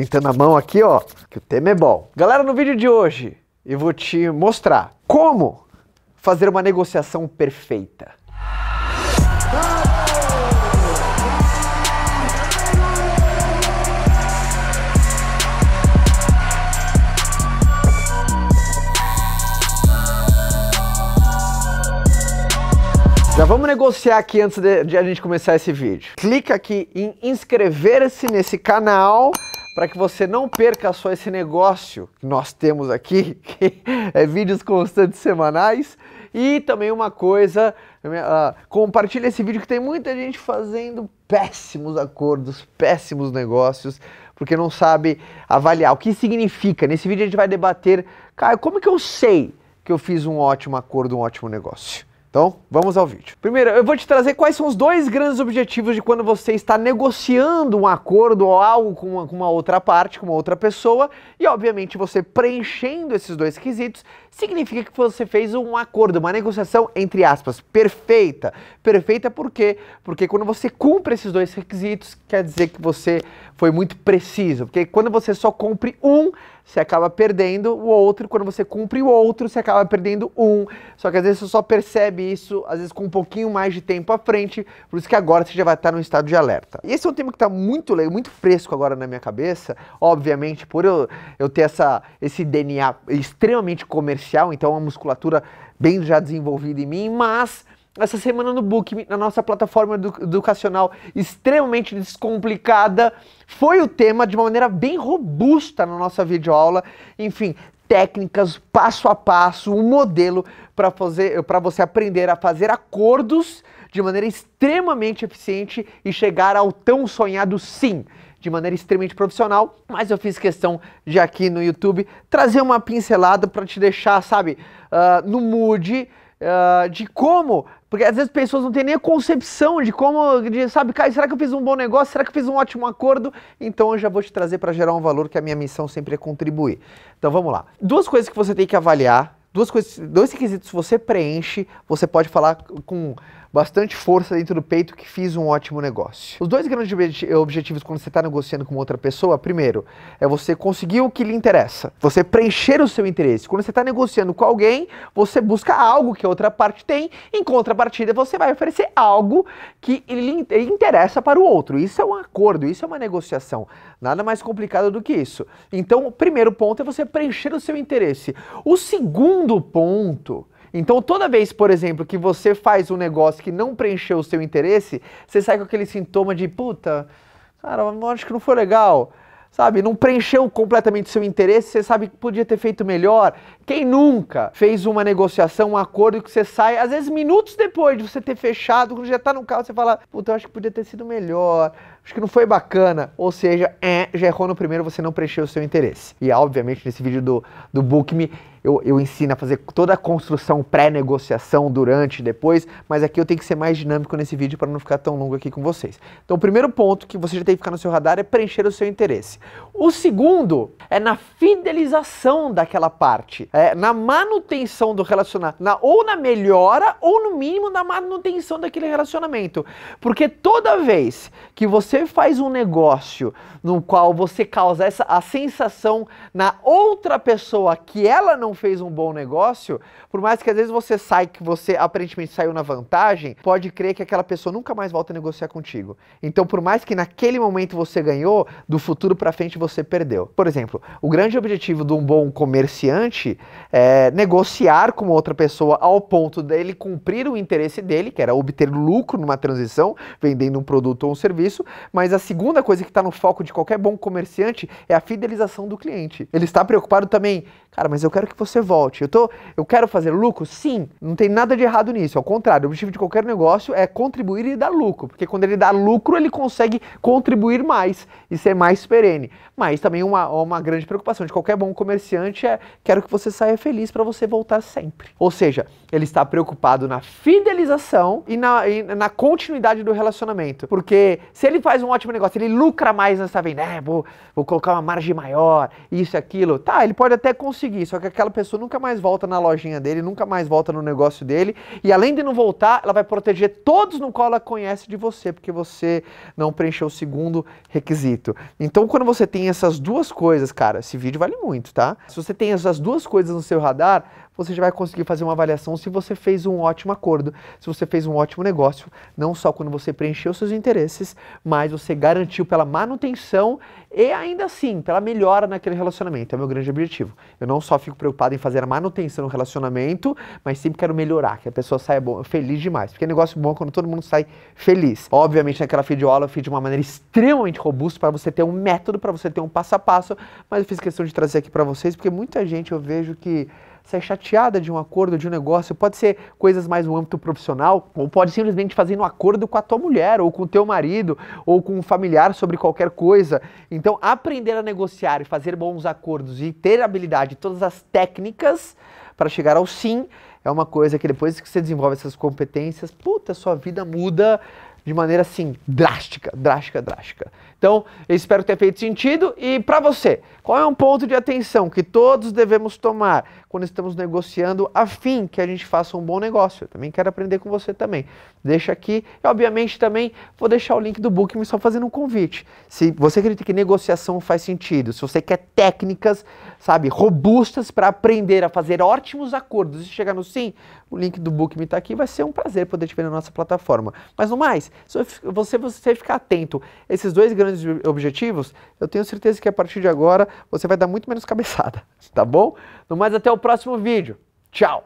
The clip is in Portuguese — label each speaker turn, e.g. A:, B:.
A: esquentando tá a mão aqui, ó, que o tema é bom. Galera, no vídeo de hoje eu vou te mostrar como fazer uma negociação perfeita. Já vamos negociar aqui antes de, de, a gente começar esse vídeo. Clica aqui em inscrever-se nesse canal para que você não perca só esse negócio que nós temos aqui, que é vídeos constantes semanais. E também uma coisa, uh, compartilha esse vídeo que tem muita gente fazendo péssimos acordos, péssimos negócios, porque não sabe avaliar o que significa. Nesse vídeo a gente vai debater, cara, como que eu sei que eu fiz um ótimo acordo, um ótimo negócio? Então, vamos ao vídeo. Primeiro, eu vou te trazer quais são os dois grandes objetivos de quando você está negociando um acordo ou algo com uma, com uma outra parte, com uma outra pessoa, e obviamente você preenchendo esses dois quesitos significa que você fez um acordo, uma negociação entre aspas perfeita. Perfeita por quê? Porque quando você cumpre esses dois requisitos, quer dizer que você foi muito preciso, porque quando você só cumpre um, você acaba perdendo o outro, quando você cumpre o outro, você acaba perdendo um. Só que às vezes você só percebe isso, às vezes com um pouquinho mais de tempo à frente, por isso que agora você já vai estar no estado de alerta. E esse é um tema que está muito muito fresco agora na minha cabeça, obviamente, por eu, eu ter essa, esse DNA extremamente comercial, então é uma musculatura bem já desenvolvida em mim, mas essa semana no Book, na nossa plataforma educacional extremamente descomplicada, foi o tema de uma maneira bem robusta na nossa videoaula. Enfim, técnicas, passo a passo, um modelo para fazer para você aprender a fazer acordos de maneira extremamente eficiente e chegar ao tão sonhado sim, de maneira extremamente profissional, mas eu fiz questão de aqui no YouTube trazer uma pincelada para te deixar, sabe, uh, no mood ah, de como. Porque às vezes pessoas não têm nem a concepção de como, de, sabe, cara, será que eu fiz um bom negócio? Será que eu fiz um ótimo acordo? Então eu já vou te trazer para gerar um valor que a minha missão sempre é contribuir. Então vamos lá. Duas coisas que você tem que avaliar duas coisas, dois requisitos você preenche, você pode falar com bastante força dentro do peito que fiz um ótimo negócio. Os dois grandes objetivos quando você está negociando com outra pessoa, primeiro, é você conseguir o que lhe interessa, você preencher o seu interesse. Quando você está negociando com alguém, você busca algo que a outra parte tem, em contrapartida você vai oferecer algo que lhe interessa para o outro. Isso é um acordo, isso é uma negociação, nada mais complicado do que isso. Então, o primeiro ponto é você preencher o seu interesse. O segundo do ponto. Então, toda vez, por exemplo, que você faz um negócio que não preencheu o seu interesse, você sai com aquele sintoma de puta, cara, acho que não foi legal. Sabe, não preencheu completamente o seu interesse, você sabe que podia ter feito melhor. Quem nunca fez uma negociação, um acordo que você sai, às vezes minutos depois de você ter fechado, quando já tá no carro, você fala, puta, eu acho que podia ter sido melhor, acho que não foi bacana. Ou seja, é, já errou no primeiro, você não preencheu o seu interesse. E obviamente nesse vídeo do, do Book Me eu, eu ensino a fazer toda a construção pré-negociação, durante, depois, mas aqui eu tenho que ser mais dinâmico nesse vídeo para não ficar tão longo aqui com vocês. Então, o primeiro ponto que você já tem que ficar no seu radar é preencher o seu interesse. O segundo é na fidelização daquela parte, é na manutenção do relacionamento, na, ou na melhora, ou no mínimo na manutenção daquele relacionamento. Porque toda vez que você faz um negócio no qual você causa essa, a sensação na outra pessoa que ela não fez um bom negócio, por mais que às vezes você saia, que você aparentemente saiu na vantagem, pode crer que aquela pessoa nunca mais volta a negociar contigo. Então, por mais que naquele momento você ganhou, do futuro para frente você perdeu. Por exemplo, o grande objetivo de um bom comerciante é negociar com outra pessoa ao ponto dele cumprir o interesse dele, que era obter lucro numa transição, vendendo um produto ou um serviço, mas a segunda coisa que está no foco de qualquer bom comerciante é a fidelização do cliente. Ele está preocupado também, cara, mas eu quero que você você volte. Eu, tô, eu quero fazer lucro? Sim, não tem nada de errado nisso. Ao contrário, o objetivo de qualquer negócio é contribuir e dar lucro, porque quando ele dá lucro, ele consegue contribuir mais e ser mais perene. Mas também uma, uma grande preocupação de qualquer bom comerciante é quero que você saia feliz para você voltar sempre. Ou seja, ele está preocupado na fidelização e na, e na continuidade do relacionamento. Porque se ele faz um ótimo negócio, ele lucra mais nessa venda, é, vou, vou colocar uma margem maior, isso e aquilo. Tá, ele pode até conseguir, só que aquela pessoa nunca mais volta na lojinha dele, nunca mais volta no negócio dele. E além de não voltar, ela vai proteger todos no qual ela conhece de você, porque você não preencheu o segundo requisito. Então, quando você tem essas duas coisas, cara, esse vídeo vale muito, tá? Se você tem essas duas coisas no seu radar, você já vai conseguir fazer uma avaliação se você fez um ótimo acordo, se você fez um ótimo negócio, não só quando você preencheu seus interesses, mas você garantiu pela manutenção e ainda assim pela melhora naquele relacionamento. É o meu grande objetivo. Eu não só fico preocupado preocupado em fazer a manutenção no relacionamento, mas sempre quero melhorar, que a pessoa saia bom, feliz demais. Porque é negócio bom quando todo mundo sai feliz. Obviamente, naquela videoaula eu fiz de uma maneira extremamente robusta para você ter um método, para você ter um passo a passo, mas eu fiz questão de trazer aqui para vocês, porque muita gente eu vejo que sai chateada de um acordo, de um negócio, pode ser coisas mais no âmbito profissional, ou pode simplesmente fazer um acordo com a tua mulher, ou com o teu marido, ou com um familiar sobre qualquer coisa. Então, aprender a negociar e fazer bons acordos e ter habilidade, todas as técnicas para chegar ao sim, é uma coisa que depois que você desenvolve essas competências, puta, sua vida muda de maneira assim drástica, drástica, drástica. Então, eu espero ter feito sentido e para você, qual é um ponto de atenção que todos devemos tomar quando estamos negociando a fim que a gente faça um bom negócio? Eu também quero aprender com você também. Deixa aqui, e obviamente também vou deixar o link do Bookme só fazendo um convite. Se você acredita que negociação faz sentido, se você quer técnicas, sabe, robustas para aprender a fazer ótimos acordos e chegar no sim, o link do Bookme está aqui, vai ser um prazer poder te ver na nossa plataforma. Mas no mais, se você, você ficar atento a esses dois grandes objetivos, eu tenho certeza que a partir de agora você vai dar muito menos cabeçada, tá bom? No mais, até o próximo vídeo. Tchau!